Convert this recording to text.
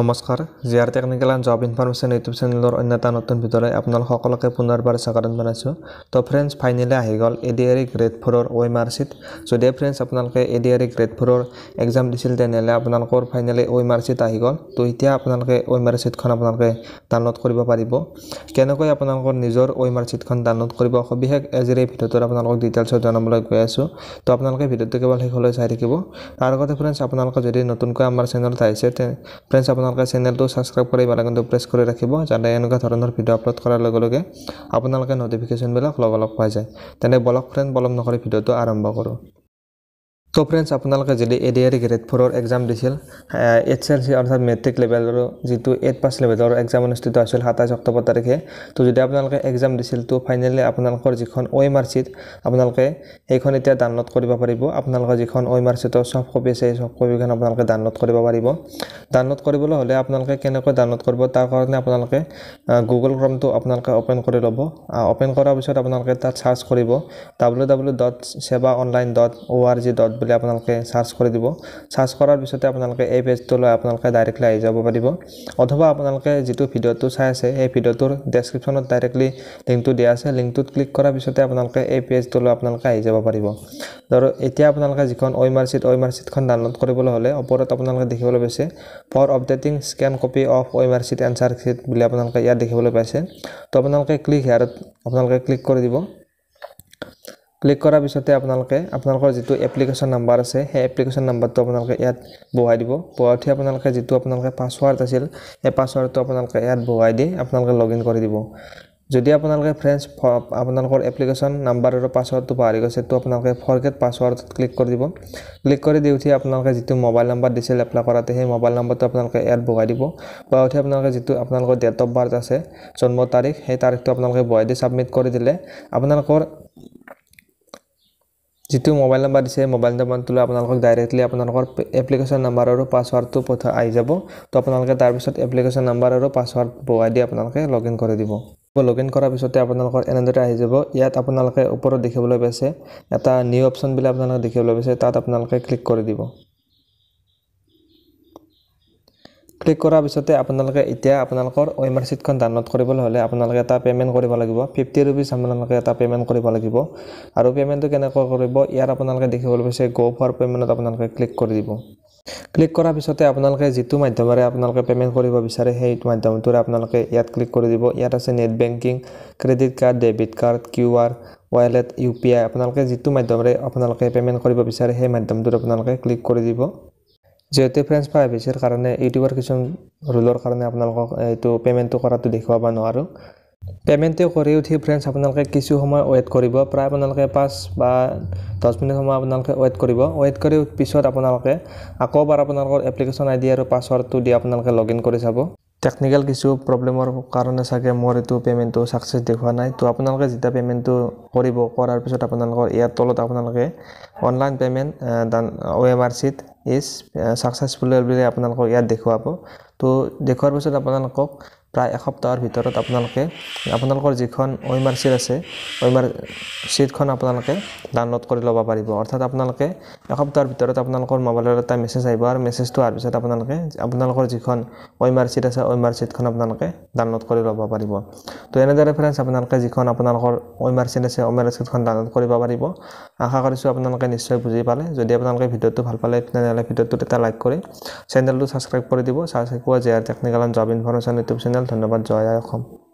নমস্কাৰ G R technical and job information YouTube চেনেলৰ অন্য এটা নতুন ভিডিঅ'লৈ আপোনালোক সকলোকে পুনৰবাৰ স্বাগতম জনাইছোঁ তো ফ্ৰেণ্ডছ ফাইনেলি আহি গ'ল A D R E grade ফ'ৰৰ ৱে মাৰ্কশ্বিট যদি ফ্ৰেণ্ডছ আপোনালোকে A D R E grade ফ'ৰৰ এক্সাম দিছিল তেনেহ'লে আপোনালোকৰ ফাইনেলি ৱে মাৰ্কশ্বিট আহি গ'ল তো এতিয়া আপোনালোকে ৱে মাৰ্কশ্বিটখন আপোনালোকে ডাউনলোড কৰিব পাৰিব কেনেকৈ আপোনালোকৰ নিজৰ ৱে মাৰ্কশ্বিটখন ডাউনলোড কৰিব সবিশেষ আজিৰ এই ভিডিঅ'টোৰ আপোনালোকক ডিটেইলছত জনাবলৈ গৈ আছোঁ তো আপোনালোকে ভিডিঅ'টো কেৱল শেষলৈ চাই থাকিব তাৰ আগতে ফ্ৰেণ্ডছ আপোনালোকে যদি নতুনকৈ আমাৰ চেনেলত আহিছে ফ্ৰেণ্ডছ আপোনালোকে আপোনালোকে চেনেলটো ছাবস্ক্ৰাইব কৰি বেলেগনটো প্ৰেছ কৰি ৰাখিব যাতে এনেকুৱা ধৰণৰ ভিডিঅ' আপলোড কৰাৰ লগে লগে আপোনালোকে ন'টিফিকেশ্যনবিলাক লগালগ পাই যায় তেনে ব্লগ ফ্ৰেণ্ড বলম নকৰি ভিডিঅ'টো আৰম্ভ কৰোঁ তো ফ্ৰেণ্ডছ আপোনালোকে যদি এ ডি আৰ গ্ৰেড ফ'ৰৰ এক্সাম দিছিল এইচ এল চি অৰ্থাৎ মেট্ৰিক লেভেলৰ যিটো এইট পাছ লেভেলৰ এক্সাম অনুষ্ঠিত হৈছিল সাতাইছ অক্টোবৰ তাৰিখে তো যদি আপোনালোকে এক্সাম দিছিল তো ফাইনেলি আপোনালোকৰ যিখন ৱে মাৰ্কশ্বিট আপোনালোকে সেইখন এতিয়া ডাউনলোড কৰিব পাৰিব আপোনালোকৰ যিখন ৱে মাৰ্কশ্বিটৰ চফ্ট কপি আছে সেই চফ্ট কপিখন আপোনালোকে ডাউনলোড কৰিব পাৰিব ডাউনলোড কৰিবলৈ হ'লে আপোনালোকে কেনেকৈ ডাউনলোড কৰিব তাৰ কাৰণে আপোনালোকে গুগল ক্ৰমটো আপোনালোকে অ'পেন কৰি ল'ব অ'পেন কৰাৰ পিছত আপোনালোকে তাত চাৰ্চ কৰিব W W dot Sewa online dot O' R G dot বুলি আপোনালোকে চাৰ্চ কৰি দিব চাৰ্চ কৰাৰ পিছতে আপোনালোকে এই পেজটো লৈ আপোনালোকে ডাইৰেক্টলি আহি যাব পাৰিব অথবা আপোনালোকে যিটো ভিডিঅ'টো চাই আছে সেই ভিডিঅ'টোৰ ডেছক্ৰিপশ্যনত ডাইৰেক্টলি লিংকটো দিয়া আছে লিংকটোত ক্লিক কৰাৰ পিছতে আপোনালোকে এই পেজটোলৈ আপোনালোকে আহি যাব পাৰিব ধৰক এতিয়া আপোনালোকে যিখন অ' মাৰ্চিট অ' মাৰ্চিটখন ডাউনলোড কৰিবলৈ হ'লে ওপৰত আপোনালোকে দেখিবলৈ পাইছে for updating scan copy of O' MR sheet answer sheet বুলি আপোনালোকে ইয়াত দেখিবলৈ পাইছে তো আপোনালোকে ক্লিক হেয়াৰত আপোনালোকে ক্লিক কৰি দিব ক্লিক কৰাৰ পিছতে আপোনালোকে আপোনালোকৰ যিটো এপ্লিকেশ্যন নাম্বাৰ আছে সেই এপ্লিকেশ্যন নাম্বাৰটো আপোনালোকে ইয়াত বহাই দিব বহাই উঠি আপোনালোকে যিটো আপোনালোকে পাছৱৰ্ড আছিল সেই পাছৱৰ্ডটো আপোনালোকে ইয়াত বহাই দি আপোনালোকে লগ ইন কৰি দিব যদি আপোনালোকে ফ্ৰেণ্ডছ আপোনালোকৰ এপ্লিকেশ্যন নাম্বাৰ আৰু পাছৱৰ্ডটো পাহৰি গৈছে তো আপোনালোকে ফ'ৰ গেট পাছৱৰ্ডত ক্লিক কৰি দিব ক্লিক কৰি দি উঠি আপোনালোকে যিটো মোবাইল নাম্বাৰ দিছিল এপ্লাই কৰাতে সেই মোবাইল নম্বৰটো আপোনালোকে ইয়াত বহাই দিব বা উঠি আপোনালোকে যিটো আপোনালোকৰ ডেট অফ বাৰ্থ আছে জন্ম তাৰিখ সেই তাৰিখটো আপোনালোকে বহাই দি ছাবমিট কৰি দিলে আপোনালোকৰ যিটো মোবাইল নম্বৰ দিছে সেই মোবাইল নম্বৰটোলৈ আপোনালোকক ডাইৰেক্টলি আপোনালোকৰ এপ্লিকেশ্যন নম্বৰ আৰু পাছৱাৰ্ডটো পঠা আহি যাব তো আপোনালোকে তাৰপিছত এপ্লিকেশ্যন নম্বৰ আৰু পাছৱাৰ্ড বহাই দি আপোনালোকে লগ ইন কৰি দিব লগ ইন কৰাৰ পিছতে আপোনালোকৰ এনেদৰে আহি যাব ইয়াত আপোনালোকে ওপৰত দেখিবলৈ পাইছে এটা নিউ অপশ্যনবিলাক আপোনালোকে দেখিবলৈ পাইছে তাত আপোনালোকে ক্লিক কৰি দিব ক্লিক কৰাৰ পিছতে আপোনালোকে এতিয়া আপোনালোকৰ ৱেমাৰ চিটখন ডাউনলোড কৰিবলৈ হ'লে আপোনালোকে এটা পে'মেণ্ট কৰিব লাগিব ফিফটি ৰুপিজ আপোনালোকে এটা পে'মেণ্ট কৰিব লাগিব আৰু পে'মেণ্টটো কেনেকুৱা কৰিব ইয়াত আপোনালোকে দেখিবলৈ পাইছে গ' ফৰ পে'মেণ্টত আপোনালোকে ক্লিক কৰি দিব ক্লিক কৰাৰ পিছতে আপোনালোকে যিটো মাধ্যমেৰে আপোনালোকে পে'মেণ্ট কৰিব বিচাৰে সেই মাধ্যমটোৰে আপোনালোকে ইয়াত ক্লিক কৰি দিব ইয়াত আছে net banking credit card debit card Q R wallet U P I আপোনালোকে যিটো মাধ্যমেৰে আপোনালোকে পে'মেণ্ট কৰিব বিচাৰে সেই মাধ্যমটোত আপোনালোকে ক্লিক কৰি দিব যিহেতু ফ্ৰেঞ্চ ফ্ৰাই ভিচিৰ কাৰণে ইউটিউবৰ কিছুমান ৰোলৰ কাৰণে আপোনালোকক এইটো পে'মেণ্টটো কৰাটো দেখুৱাব নোৱাৰোঁ পে'মেণ্টটো কৰি উঠি ফ্ৰেঞ্চ আপোনালোকে কিছু সময় ৱেইট কৰিব প্ৰায় আপোনালোকে পাঁচ বা দহ মিনিট সময় আপোনালোকে ৱেইট কৰিব ৱেইট কৰি পিছত আপোনালোকে আকৌ এবাৰ আপোনালোকৰ এপ্লিকেশ্যন আই ডি আৰু পাছৱৰ্ডটো দি আপোনালোকে লগ ইন কৰি চাব টেকনিকেল কিছু প্ৰব্লেমৰ কাৰণে চাগে মোৰ এইটো পে'মেণ্টটো ছাকচেছ দেখুওৱা নাই তো আপোনালোকে যেতিয়া পে'মেণ্টটো কৰিব কৰাৰ পিছত আপোনালোকৰ ইয়াৰ তলত আপোনালোকে online payment done O' M R sheet is successful বুলি আপোনালোকক ইয়াত দেখুৱাব তো দেখুৱাৰ পিছত আপোনালোকক প্ৰায় এসপ্তাহৰ ভিতৰত আপোনালোকে আপোনালোকৰ যিখন অইমাৰ চিট আছে অইমাৰ চিটখন আপোনালোকে ডাউনলোড কৰি ল'ব পাৰিব অৰ্থাৎ আপোনালোকে এসপ্তাহৰ ভিতৰত আপোনালোকৰ মোবাইলৰ এটা মেছেজ আহিব আৰু মেছেজটো অহাৰ পিছত আপোনালোকে আপোনালোকৰ যিখন অইমাৰ চিট আছে অইমাৰ চিটখন আপোনালোকে ডাউনলোড কৰি ল'ব পাৰিব তো এনেদৰে ফ্ৰেণ্ডছ আপোনালোকে যিখন আপোনালোকৰ অমাৰচিন আছে অমাৰচিনখন ডাউনলোড কৰিব পাৰিব আশা কৰিছোঁ আপোনালোকে নিশ্চয় বুজি পালে যদি আপোনালোকে ভিডিঅ'টো ভাল পালে তেনেহ'লে ভিডিঅ'টোত এটা লাইক কৰি চেনেলটো ছাবস্ক্ৰাইব কৰি দিব চাৰ্চ কোৱা J R technical and job information YouTube channel ধন্যবাদ জয় অসম